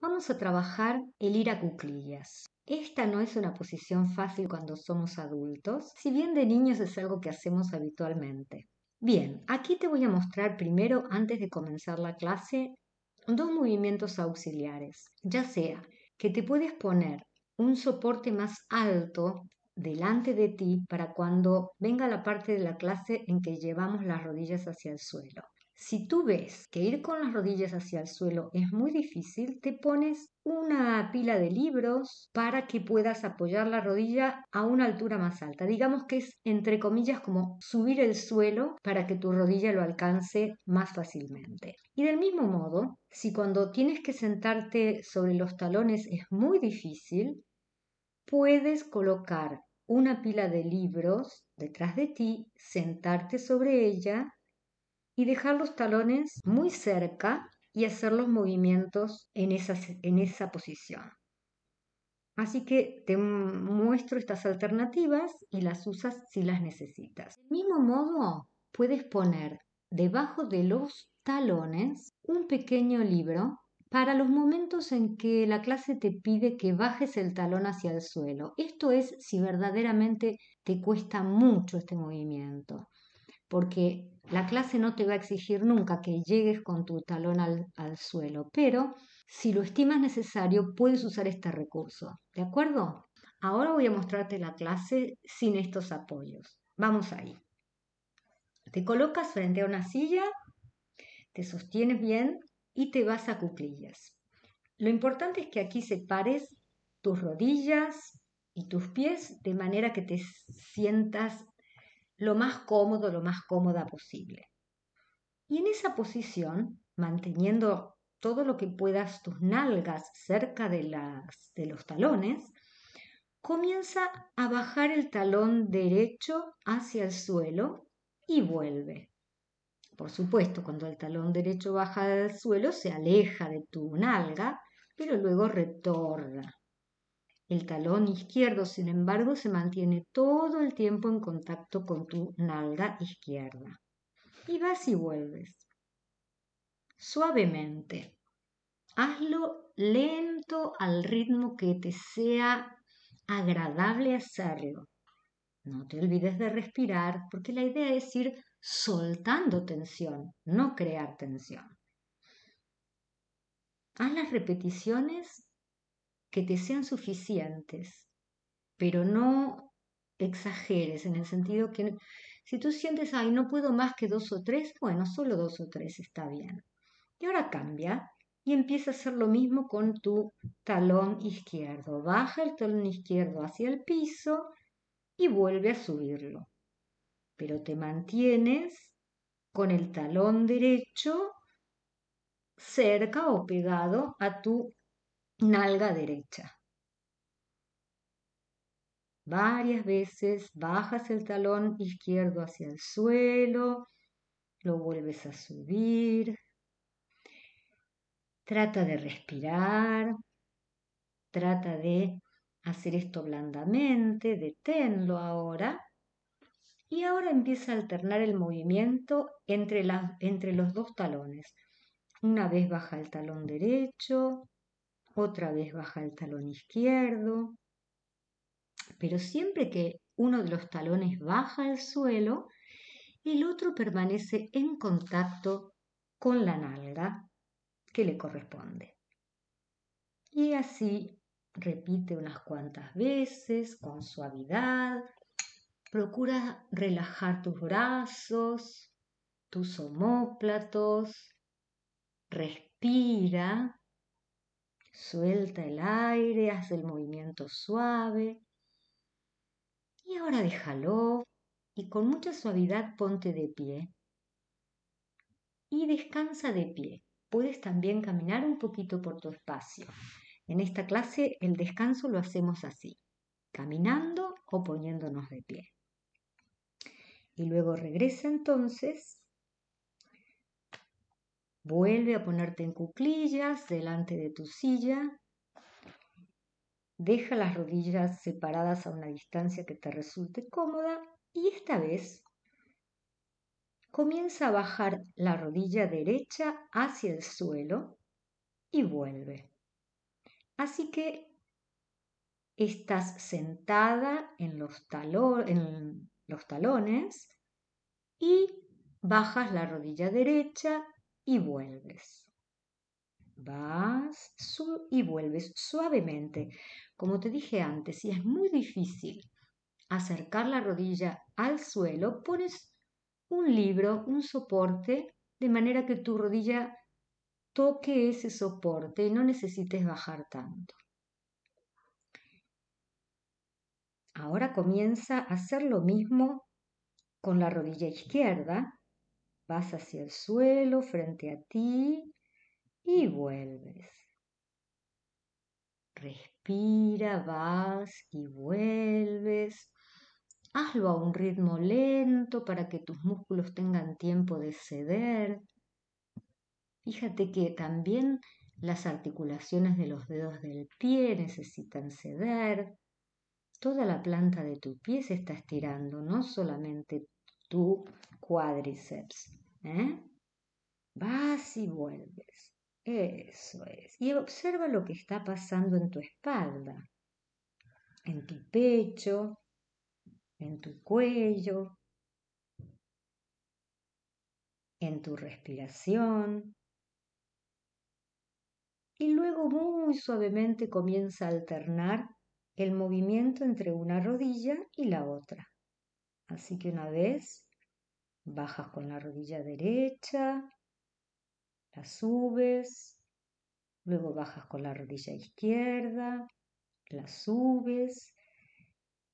Vamos a trabajar el ir a cuclillas. Esta no es una posición fácil cuando somos adultos, si bien de niños es algo que hacemos habitualmente. Bien, aquí te voy a mostrar primero, antes de comenzar la clase, dos movimientos auxiliares, ya sea que te puedes poner un soporte más alto delante de ti para cuando venga la parte de la clase en que llevamos las rodillas hacia el suelo. Si tú ves que ir con las rodillas hacia el suelo es muy difícil, te pones una pila de libros para que puedas apoyar la rodilla a una altura más alta. Digamos que es entre comillas como subir el suelo para que tu rodilla lo alcance más fácilmente. Y del mismo modo, si cuando tienes que sentarte sobre los talones es muy difícil, puedes colocar una pila de libros detrás de ti, sentarte sobre ella y dejar los talones muy cerca y hacer los movimientos en, en esa posición. Así que te muestro estas alternativas y las usas si las necesitas. Del mismo modo, puedes poner debajo de los talones un pequeño libro para los momentos en que la clase te pide que bajes el talón hacia el suelo. Esto es si verdaderamente te cuesta mucho este movimiento porque la clase no te va a exigir nunca que llegues con tu talón al, suelo, pero si lo estimas necesario, puedes usar este recurso. ¿De acuerdo? Ahora voy a mostrarte la clase sin estos apoyos. Vamos ahí. Te colocas frente a una silla, te sostienes bien y te vas a cuclillas. Lo importante es que aquí separes tus rodillas y tus pies de manera que te sientas lo más cómodo, lo más cómoda posible. Y en esa posición, manteniendo todo lo que puedas tus nalgas cerca de, de los talones, comienza a bajar el talón derecho hacia el suelo y vuelve. Por supuesto, cuando el talón derecho baja del suelo, se aleja de tu nalga, pero luego retorna. El talón izquierdo, sin embargo, se mantiene todo el tiempo en contacto con tu nalga izquierda. Y vas y vuelves. Suavemente. Hazlo lento al ritmo que te sea agradable hacerlo. No te olvides de respirar, porque la idea es ir soltando tensión, no crear tensión. Haz las repeticiones te sean suficientes, pero no exageres en el sentido que si tú sientes, ay, no puedo más que dos o tres, bueno, solo dos o tres está bien. Y ahora cambia y empieza a hacer lo mismo con tu talón izquierdo. Baja el talón izquierdo hacia el piso y vuelve a subirlo. Pero te mantienes con el talón derecho cerca o pegado a tu nalga derecha. Varias veces bajas el talón izquierdo hacia el suelo, lo vuelves a subir. Trata de respirar, trata de hacer esto blandamente, deténlo ahora. Y ahora empieza a alternar el movimiento entre, entre los dos talones. Una vez baja el talón derecho, otra vez baja el talón izquierdo, pero siempre que uno de los talones baja al suelo, el otro permanece en contacto con la nalga que le corresponde. Y así repite unas cuantas veces con suavidad. Procura relajar tus brazos, tus omóplatos. Respira Suelta el aire, haz el movimiento suave. Y ahora déjalo y con mucha suavidad ponte de pie. Y descansa de pie. Puedes también caminar un poquito por tu espacio. En esta clase el descanso lo hacemos así, caminando o poniéndonos de pie. Y luego regresa entonces Vuelve a ponerte en cuclillas delante de tu silla. Deja las rodillas separadas a una distancia que te resulte cómoda y esta vez comienza a bajar la rodilla derecha hacia el suelo y vuelve. Así que estás sentada en los, en los talones y bajas la rodilla derecha y vuelves. Vas y vuelves suavemente. Como te dije antes, si es muy difícil acercar la rodilla al suelo, pones un libro, un soporte, de manera que tu rodilla toque ese soporte y no necesites bajar tanto. Ahora comienza a hacer lo mismo con la rodilla izquierda, vas hacia el suelo frente a ti y vuelves. Respira, vas y vuelves. Hazlo a un ritmo lento para que tus músculos tengan tiempo de ceder. Fíjate que también las articulaciones de los dedos del pie necesitan ceder. Toda la planta de tu pie se está estirando, no solamente tu cuádriceps. ¿eh? Vas y vuelves. Eso es. Y observa lo que está pasando en tu espalda, en tu pecho, en tu cuello, en tu respiración. Y luego muy suavemente comienza a alternar el movimiento entre una rodilla y la otra. Así que una vez bajas con la rodilla derecha, la subes, luego bajas con la rodilla izquierda, la subes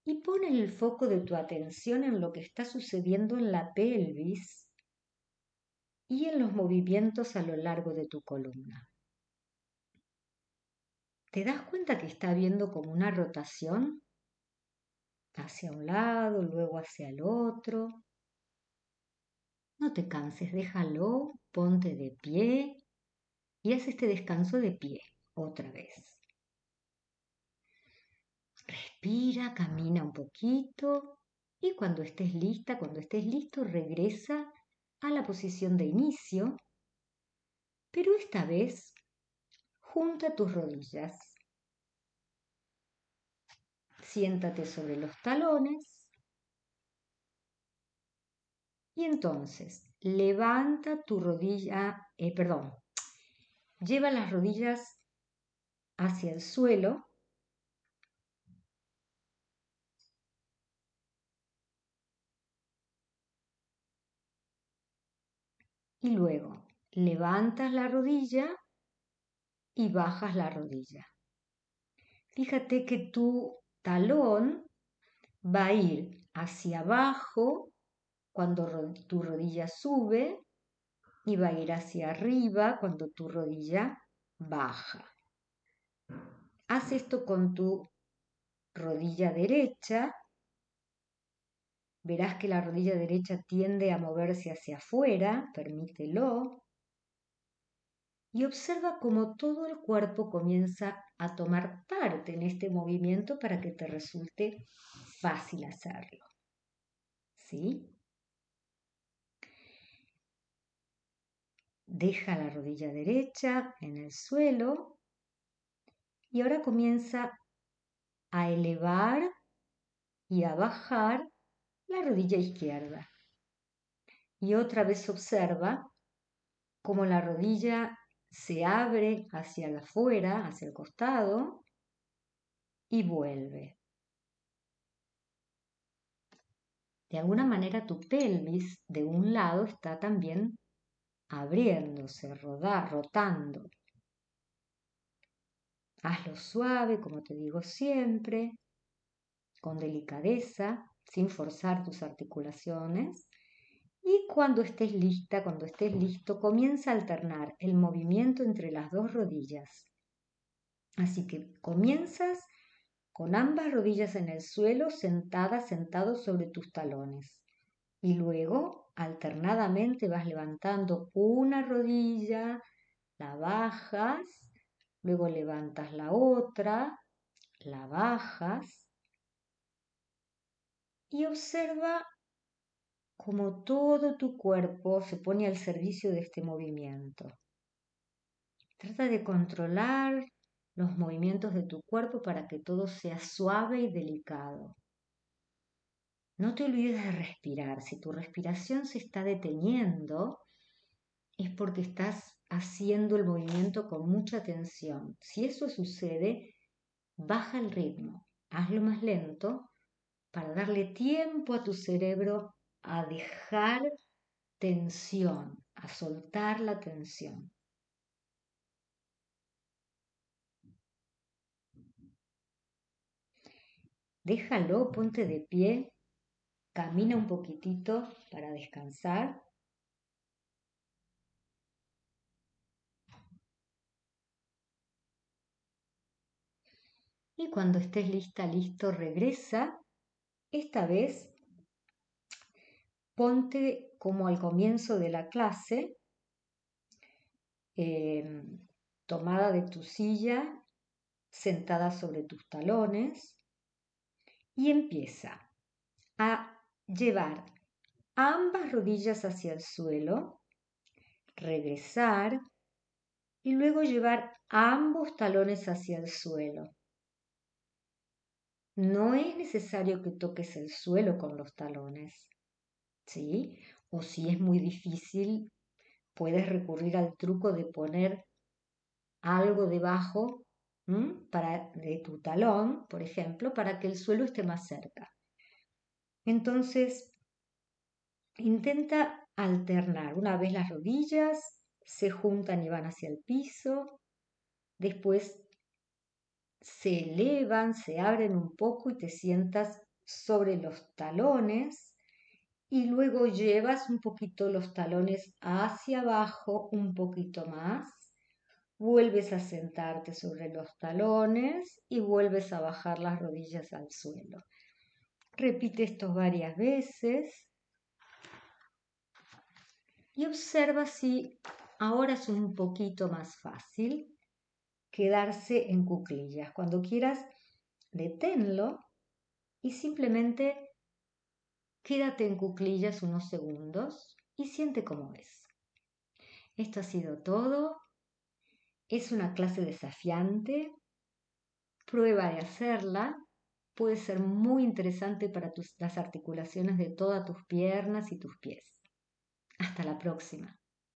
y pones el foco de tu atención en lo que está sucediendo en la pelvis y en los movimientos a lo largo de tu columna. ¿Te das cuenta que está habiendo como una rotación? hacia un lado, luego hacia el otro. No te canses, déjalo, ponte de pie y haz este descanso de pie otra vez. Respira, camina un poquito y cuando estés lista, cuando estés listo, regresa a la posición de inicio, pero esta vez junta tus rodillas Siéntate sobre los talones. Y entonces, levanta tu rodilla, eh, perdón, lleva las rodillas hacia el suelo. Y luego levantas la rodilla y bajas la rodilla. Fíjate que tú talón va a ir hacia abajo cuando tu rodilla sube y va a ir hacia arriba cuando tu rodilla baja. Haz esto con tu rodilla derecha. Verás que la rodilla derecha tiende a moverse hacia afuera, permítelo y observa cómo todo el cuerpo comienza a tomar parte en este movimiento para que te resulte fácil hacerlo. ¿Sí? Deja la rodilla derecha en el suelo y ahora comienza a elevar y a bajar la rodilla izquierda. Y otra vez observa cómo la rodilla se abre hacia la afuera, hacia el costado, y vuelve. De alguna manera tu pelvis de un lado está también abriéndose, rodar, rotando. Hazlo suave, como te digo siempre, con delicadeza, sin forzar tus articulaciones. Y cuando estés lista, cuando estés listo, comienza a alternar el movimiento entre las dos rodillas. Así que comienzas con ambas rodillas en el suelo, sentada, sentado sobre tus talones. Y luego, alternadamente, vas levantando una rodilla, la bajas, luego levantas la otra, la bajas. Y observa como todo tu cuerpo se pone al servicio de este movimiento. Trata de controlar los movimientos de tu cuerpo para que todo sea suave y delicado. No te olvides de respirar. Si tu respiración se está deteniendo, es porque estás haciendo el movimiento con mucha tensión. Si eso sucede, baja el ritmo, hazlo más lento para darle tiempo a tu cerebro a dejar tensión, a soltar la tensión. Déjalo, ponte de pie, camina un poquitito para descansar. Y cuando estés lista, listo, regresa, esta vez ponte como al comienzo de la clase, em, tomada de tu silla, sentada sobre tus talones, y empieza a llevar ambas rodillas hacia el suelo, regresar y luego llevar ambos talones hacia el suelo. No es necesario que toques el suelo con los talones. O si es muy difícil, puedes recurrir al truco de poner algo debajo de tu talón, por ejemplo, para que el suelo esté más cerca. Entonces, intenta alternar. Una vez las rodillas se juntan y van hacia el piso, después se elevan, se abren un poco y te sientas sobre los talones y luego llevas un poquito los talones hacia abajo, un poquito más. Vuelves a sentarte sobre los talones y vuelves a bajar las rodillas al suelo. Repite esto varias veces y observa si ahora es un poquito más fácil quedarse en cuclillas. Cuando quieras, deténlo y simplemente Quédate en cuclillas unos segundos y siente cómo es. Esto ha sido todo. Es una clase desafiante. Prueba de hacerla. Puede ser muy interesante para las articulaciones de todas tus piernas y tus pies. Hasta la próxima.